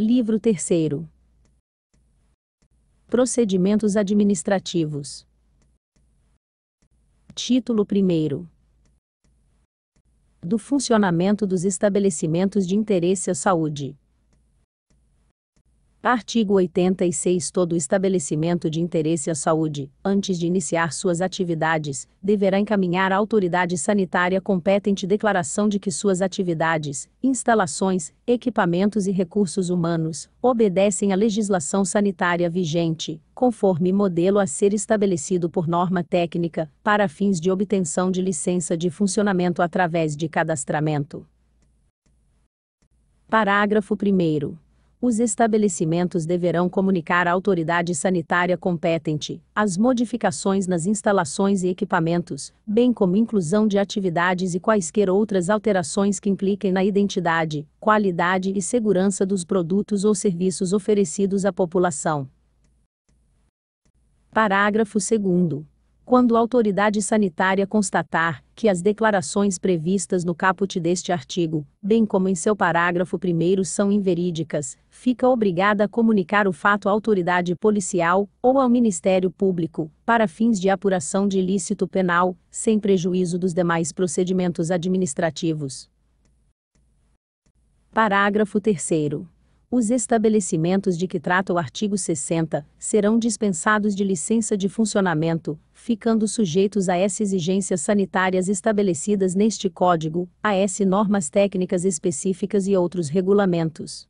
Livro 3 Procedimentos administrativos. Título 1 Do funcionamento dos estabelecimentos de interesse à saúde. Artigo 86 Todo estabelecimento de interesse à saúde, antes de iniciar suas atividades, deverá encaminhar à autoridade sanitária competente declaração de que suas atividades, instalações, equipamentos e recursos humanos obedecem à legislação sanitária vigente, conforme modelo a ser estabelecido por norma técnica, para fins de obtenção de licença de funcionamento através de cadastramento. Parágrafo 1 os estabelecimentos deverão comunicar à autoridade sanitária competente as modificações nas instalações e equipamentos, bem como inclusão de atividades e quaisquer outras alterações que impliquem na identidade, qualidade e segurança dos produtos ou serviços oferecidos à população. Parágrafo 2 quando a autoridade sanitária constatar que as declarações previstas no caput deste artigo, bem como em seu parágrafo 1 são inverídicas, fica obrigada a comunicar o fato à autoridade policial ou ao Ministério Público, para fins de apuração de ilícito penal, sem prejuízo dos demais procedimentos administrativos. Parágrafo 3 os estabelecimentos de que trata o artigo 60 serão dispensados de licença de funcionamento, ficando sujeitos a S exigências sanitárias estabelecidas neste Código, a S normas técnicas específicas e outros regulamentos.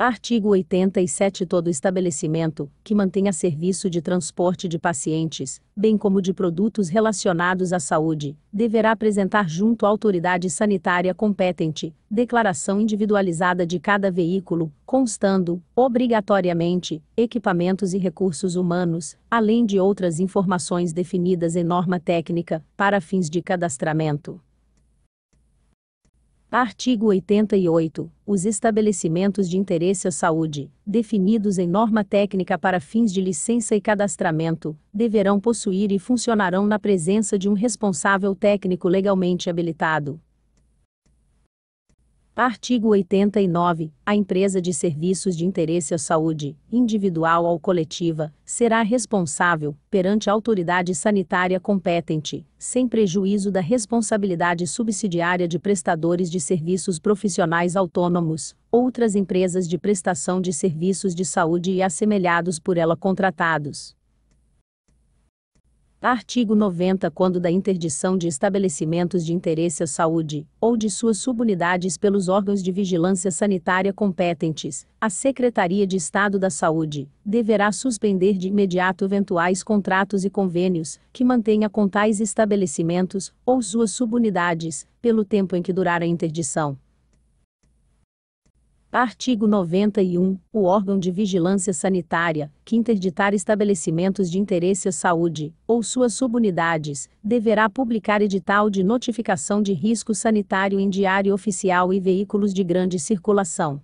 Artigo 87 Todo estabelecimento que mantenha serviço de transporte de pacientes, bem como de produtos relacionados à saúde, deverá apresentar junto à autoridade sanitária competente declaração individualizada de cada veículo, constando, obrigatoriamente, equipamentos e recursos humanos, além de outras informações definidas em norma técnica, para fins de cadastramento. Artigo 88. Os estabelecimentos de interesse à saúde, definidos em norma técnica para fins de licença e cadastramento, deverão possuir e funcionarão na presença de um responsável técnico legalmente habilitado, Artigo 89. A empresa de serviços de interesse à saúde, individual ou coletiva, será responsável, perante a autoridade sanitária competente, sem prejuízo da responsabilidade subsidiária de prestadores de serviços profissionais autônomos, outras empresas de prestação de serviços de saúde e assemelhados por ela contratados. Artigo 90 Quando da interdição de estabelecimentos de interesse à saúde, ou de suas subunidades pelos órgãos de vigilância sanitária competentes, a Secretaria de Estado da Saúde deverá suspender de imediato eventuais contratos e convênios que mantenha com tais estabelecimentos, ou suas subunidades, pelo tempo em que durar a interdição. Artigo 91. O órgão de vigilância sanitária, que interditar estabelecimentos de interesse à saúde, ou suas subunidades, deverá publicar edital de notificação de risco sanitário em diário oficial e veículos de grande circulação.